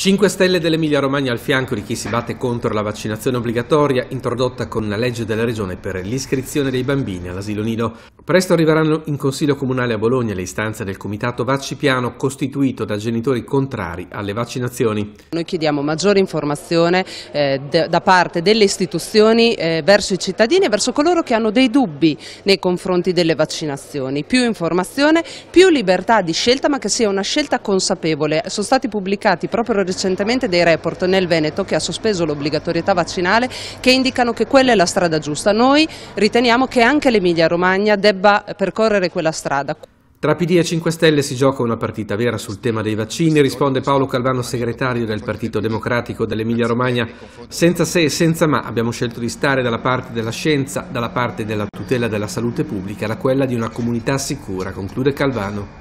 5 Stelle dell'Emilia Romagna al fianco di chi si batte contro la vaccinazione obbligatoria introdotta con la legge della regione per l'iscrizione dei bambini all'asilo nido. Presto arriveranno in Consiglio Comunale a Bologna le istanze del Comitato Vaccipiano costituito da genitori contrari alle vaccinazioni. Noi chiediamo maggiore informazione eh, da parte delle istituzioni eh, verso i cittadini e verso coloro che hanno dei dubbi nei confronti delle vaccinazioni. Più informazione, più libertà di scelta ma che sia una scelta consapevole. Sono stati pubblicati proprio recentemente dei report nel Veneto che ha sospeso l'obbligatorietà vaccinale che indicano che quella è la strada giusta. Noi riteniamo che anche l'Emilia Romagna debba debba percorrere quella strada. Tra PD e 5 Stelle si gioca una partita vera sul tema dei vaccini, risponde Paolo Calvano, segretario del Partito Democratico dell'Emilia Romagna. Senza se e senza ma abbiamo scelto di stare dalla parte della scienza, dalla parte della tutela della salute pubblica, da quella di una comunità sicura, conclude Calvano.